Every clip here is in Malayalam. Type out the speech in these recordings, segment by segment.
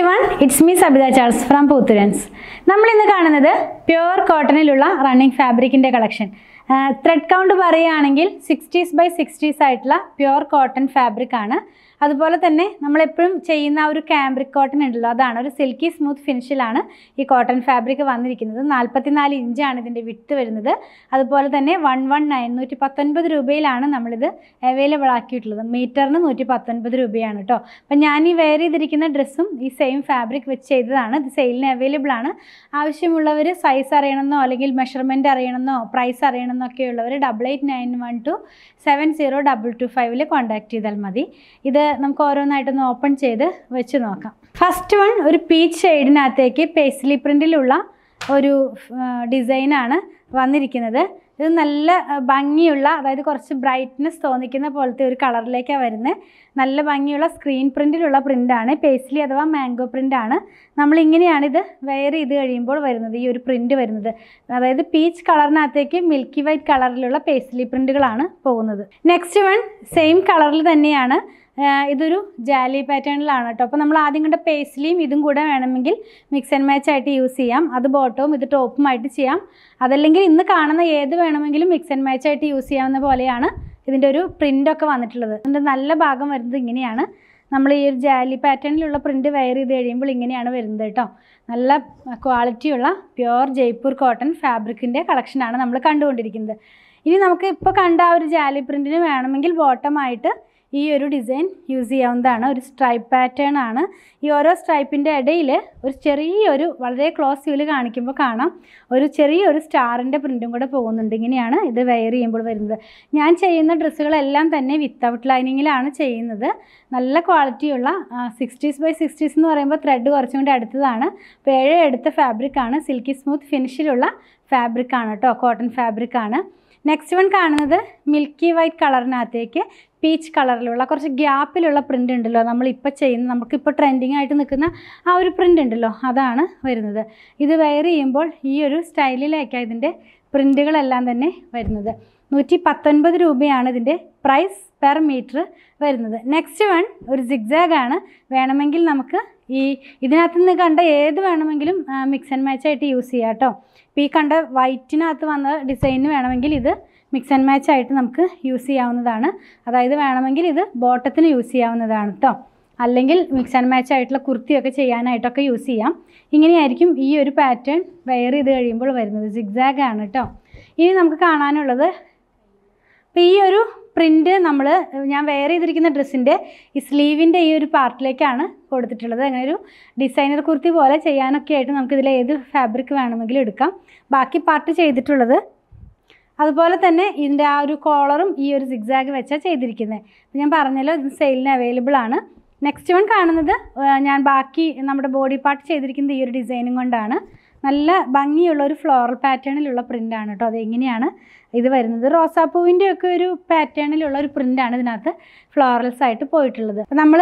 every everyone it's me Sabitha Charles from പൂത്തുരൻസ് നമ്മൾ ഇന്ന് കാണുന്നത് പ്യുവർ കോട്ടണിലുള്ള റണ്ണിങ് ഫാബ്രിക്കിൻ്റെ കളക്ഷൻ ത്രെഡ് കൗണ്ട് പറയുകയാണെങ്കിൽ സിക്സ്റ്റീസ് ബൈ സിക്സ്റ്റീസ് ആയിട്ടുള്ള പ്യുവർ കോട്ടൺ ഫാബ്രിക് ആണ് അതുപോലെ തന്നെ നമ്മളെപ്പോഴും ചെയ്യുന്ന ഒരു ക്യാമ്പ്രിക് കോട്ടൺ ഉണ്ടല്ലോ അതാണ് ഒരു സിൽക്കി സ്മൂത്ത് ഫിനിഷിലാണ് ഈ കോട്ടൺ ഫാബ്രിക് വന്നിരിക്കുന്നത് നാൽപ്പത്തിനാല് ഇഞ്ചാണ് ഇതിൻ്റെ വിട്ട് വരുന്നത് അതുപോലെ തന്നെ വൺ വൺ നയൻനൂറ്റി പത്തൊൻപത് രൂപയിലാണ് നമ്മളിത് അവൈലബിൾ ആക്കിയിട്ടുള്ളത് മീറ്ററിന് നൂറ്റി പത്തൊൻപത് രൂപയാണ് കേട്ടോ അപ്പം ഞാൻ ഈ വെയർ ചെയ്തിരിക്കുന്ന ഡ്രസ്സും ഈ സെയിം ഫാബ്രിക് വെച്ച് ചെയ്തതാണ് ഇത് സെയിലിന് അവൈലബിൾ ആണ് ആവശ്യമുള്ളവർ സൈസ് അറിയണമെന്നോ അല്ലെങ്കിൽ മെഷർമെൻറ്റ് അറിയണമെന്നോ പ്രൈസ് അറിയണമെന്നോ വേണമെന്നൊക്കെയുള്ളവർ double eight nine one two seven zero double two ഫൈവിൽ കോൺടാക്ട് ചെയ്താൽ മതി ഇത് നമുക്ക് ഓരോന്നായിട്ടൊന്ന് ഓപ്പൺ ചെയ്ത് വെച്ച് നോക്കാം ഫസ്റ്റ് വൺ ഒരു പീച്ച് ഷെയ്ഡിനകത്തേക്ക് പേസ്ലി പ്രിൻറ്റിലുള്ള ഒരു ഡിസൈനാണ് വന്നിരിക്കുന്നത് ഇത് നല്ല ഭംഗിയുള്ള അതായത് കുറച്ച് ബ്രൈറ്റ്നെസ് തോന്നിക്കുന്ന പോലത്തെ ഒരു കളറിലേക്കാണ് വരുന്നത് നല്ല ഭംഗിയുള്ള സ്ക്രീൻ പ്രിൻറ്റിലുള്ള പ്രിൻ്റാണ് പേസ്ലി അഥവാ മാംഗോ പ്രിൻ്റാണ് നമ്മളിങ്ങനെയാണ് ഇത് വെയർ ചെയ്ത് കഴിയുമ്പോൾ വരുന്നത് ഈ ഒരു പ്രിൻ്റ് വരുന്നത് അതായത് പീച്ച് കളറിനകത്തേക്ക് മിൽക്കി വൈറ്റ് കളറിലുള്ള പേസ്ലി പ്രിൻറ്റുകളാണ് പോകുന്നത് നെക്സ്റ്റ് വൺ സെയിം കളറിൽ തന്നെയാണ് ഇതൊരു ജാലി പാറ്റേണിലാണ് കേട്ടോ അപ്പോൾ നമ്മൾ ആദ്യം കണ്ട പേസ്ലിയും ഇതും കൂടെ വേണമെങ്കിൽ മിക്സ് ആൻഡ് മാച്ച് ആയിട്ട് യൂസ് ചെയ്യാം അത് ബോട്ടവും ഇത് ടോപ്പുമായിട്ട് ചെയ്യാം അതല്ലെങ്കിൽ ഇന്ന് കാണുന്ന ഏത് വേണമെങ്കിലും മിക്സ് ആൻഡ് മാച്ച് ആയിട്ട് യൂസ് ചെയ്യാവുന്ന പോലെയാണ് ഇതിൻ്റെ ഒരു പ്രിൻ്റൊക്കെ വന്നിട്ടുള്ളത് അതിൻ്റെ നല്ല ഭാഗം വരുന്നത് ഇങ്ങനെയാണ് നമ്മൾ ഈ ഒരു ജാലി പാറ്റേണിലുള്ള പ്രിൻ്റ് വെയർ ചെയ്ത് കഴിയുമ്പോൾ ഇങ്ങനെയാണ് വരുന്നത് കേട്ടോ നല്ല ക്വാളിറ്റിയുള്ള പ്യുവർ ജയ്പൂർ കോട്ടൺ ഫാബ്രിക്കിൻ്റെ കളക്ഷനാണ് നമ്മൾ കണ്ടുകൊണ്ടിരിക്കുന്നത് ഇനി നമുക്ക് ഇപ്പോൾ കണ്ട ആ ഒരു ജാലി പ്രിൻറ്റിന് വേണമെങ്കിൽ ബോട്ടമായിട്ട് ഈ ഒരു ഡിസൈൻ യൂസ് ചെയ്യാവുന്നതാണ് ഒരു സ്ട്രൈപ്പ് പാറ്റേൺ ആണ് ഈ ഓരോ സ്ട്രൈപ്പിൻ്റെ ഇടയിൽ ഒരു ചെറിയൊരു വളരെ ക്ലോസ് വ്യൂല് കാണിക്കുമ്പോൾ കാണാം ഒരു ചെറിയൊരു സ്റ്റാറിൻ്റെ പ്രിൻറ്റും കൂടെ പോകുന്നുണ്ട് ഇങ്ങനെയാണ് ഇത് വെയർ ചെയ്യുമ്പോൾ വരുന്നത് ഞാൻ ചെയ്യുന്ന ഡ്രസ്സുകളെല്ലാം തന്നെ വിത്തൗട്ട് ലൈനിങ്ങിലാണ് ചെയ്യുന്നത് നല്ല ക്വാളിറ്റിയുള്ള സിക്സ്റ്റീസ് ബൈ സിക്സ്റ്റീസ് എന്ന് പറയുമ്പോൾ ത്രെഡ് കുറച്ചും കൂടി അടുത്തതാണ് പേഴ എടുത്ത ഫാബ്രിക്കാണ് സിൽക്കി സ്മൂത്ത് ഫിനിഷിലുള്ള ഫാബ്രിക്കാണ് കേട്ടോ കോട്ടൺ ഫാബ്രിക്കാണ് നെക്സ്റ്റ് വൺ കാണുന്നത് മിൽക്കി വൈറ്റ് കളറിനകത്തേക്ക് പീച്ച് കളറിലുള്ള കുറച്ച് ഗ്യാപ്പിലുള്ള പ്രിൻ്റ് ഉണ്ടല്ലോ നമ്മളിപ്പോൾ ചെയ്യുന്ന നമുക്കിപ്പോൾ ട്രെൻഡിങ് ആയിട്ട് നിൽക്കുന്ന ആ ഒരു പ്രിൻ്റ് ഉണ്ടല്ലോ അതാണ് വരുന്നത് ഇത് വെയർ ചെയ്യുമ്പോൾ ഈ ഒരു സ്റ്റൈലിലേക്കാണ് ഇതിൻ്റെ പ്രിൻ്റുകളെല്ലാം തന്നെ വരുന്നത് നൂറ്റി പത്തൊൻപത് രൂപയാണ് ഇതിൻ്റെ പ്രൈസ് പെർ മീറ്റർ വരുന്നത് നെക്സ്റ്റ് വൺ ഒരു സിഗ്സാഗാണ് വേണമെങ്കിൽ നമുക്ക് ഈ ഇതിനകത്ത് നിന്ന് കണ്ട ഏത് വേണമെങ്കിലും മിക്സ് ആൻഡ് മാച്ച് ആയിട്ട് യൂസ് ചെയ്യാം കേട്ടോ ഇപ്പോൾ ഈ കണ്ട വൈറ്റിനകത്ത് വന്ന ഡിസൈനിന് വേണമെങ്കിൽ ഇത് മിക്സ് ആൻഡ് മാച്ച് ആയിട്ട് നമുക്ക് യൂസ് ചെയ്യാവുന്നതാണ് അതായത് വേണമെങ്കിൽ ഇത് ബോട്ടത്തിന് യൂസ് ചെയ്യാവുന്നതാണ് കേട്ടോ അല്ലെങ്കിൽ മിക്സ് ആൻഡ് മാച്ച് ആയിട്ടുള്ള കുർത്തിയൊക്കെ ചെയ്യാനായിട്ടൊക്കെ യൂസ് ചെയ്യാം ഇങ്ങനെയായിരിക്കും ഈ ഒരു പാറ്റേൺ വെയർ ചെയ്ത് കഴിയുമ്പോൾ വരുന്നത് സിഗ്സാഗ് ആണ് കേട്ടോ ഇനി നമുക്ക് കാണാനുള്ളത് അപ്പോൾ ഈ ഒരു പ്രിൻ്റ് നമ്മൾ ഞാൻ വെയർ ചെയ്തിരിക്കുന്ന ഡ്രസ്സിൻ്റെ ഈ സ്ലീവിൻ്റെ ഈ ഒരു പാർട്ടിലേക്കാണ് കൊടുത്തിട്ടുള്ളത് അങ്ങനെ ഒരു ഡിസൈനർ കുർത്തി പോലെ ചെയ്യാനൊക്കെ ആയിട്ട് നമുക്കിതിൽ ഏത് ഫാബ്രിക് വേണമെങ്കിലും എടുക്കാം ബാക്കി പാർട്ട് ചെയ്തിട്ടുള്ളത് അതുപോലെ തന്നെ ഇതിൻ്റെ ആ ഒരു കോളറും ഈ ഒരു സിഗ്സാഗ് വെച്ചാൽ ചെയ്തിരിക്കുന്നത് ഞാൻ പറഞ്ഞല്ലോ ഇത് സെയിലിന് അവൈലബിൾ ആണ് നെക്സ്റ്റ് വൺ കാണുന്നത് ഞാൻ ബാക്കി നമ്മുടെ ബോഡി പാർട്ട് ചെയ്തിരിക്കുന്നത് ഈ ഒരു ഡിസൈനും കൊണ്ടാണ് നല്ല ഭംഗിയുള്ള ഒരു ഫ്ലോറൽ പാറ്റേണിലുള്ള പ്രിൻ്റാണ് കേട്ടോ അതെങ്ങനെയാണ് ഇത് വരുന്നത് റോസാപ്പൂവിൻ്റെ ഒക്കെ ഒരു പാറ്റേണിലുള്ള ഒരു പ്രിൻ്റാണ് ഇതിനകത്ത് ഫ്ലോറൽസ് ആയിട്ട് പോയിട്ടുള്ളത് അപ്പോൾ നമ്മൾ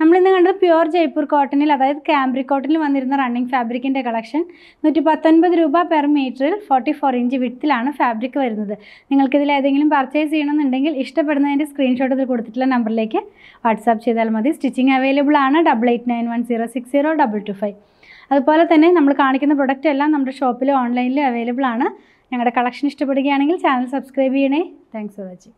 നമ്മളിന്ന് കണ്ടത് പ്യുവർ ജയ്പൂർ കോട്ടണിൽ അതായത് ക്യാമ്പ്രി കോട്ടണിൽ വന്നിരുന്ന റണ്ണിങ് ഫാബ്രിക്കിൻ്റെ കളക്ഷൻ നൂറ്റി പത്തൊൻപത് രൂപ പെർ മീറ്ററിൽ ഫോർട്ടി ഫോർ ഇഞ്ച് വിത്തിലാണ് ഫാബ്രിക് വരുന്നത് നിങ്ങൾക്കിതിൽ ഏതെങ്കിലും പർച്ചേസ് ചെയ്യണമെന്നുണ്ടെങ്കിൽ ഇഷ്ടപ്പെടുന്നതിൻ്റെ സ്ക്രീൻഷോട്ട് ഇത് കൊടുത്തിട്ടുള്ള നമ്പറിലേക്ക് വാട്സാപ്പ് ചെയ്താൽ മതി സ്റ്റിച്ചിങ് അവൈലബിൾ ആണ് double eight nine one zero six zero double two five അതുപോലെ തന്നെ നമ്മൾ കാണിക്കുന്ന പ്രൊഡക്റ്റ് എല്ലാം നമ്മുടെ ഷോപ്പിലും ഓൺലൈനിലും അവൈലബിൾ ആണ് ഞങ്ങളുടെ കളക്ഷൻ ഇഷ്ടപ്പെടുകയാണെങ്കിൽ ചാനൽ സബ്സ്ക്രൈബ് ചെയ്യണേ താങ്ക്സ് ഫോർ വാച്ചിങ്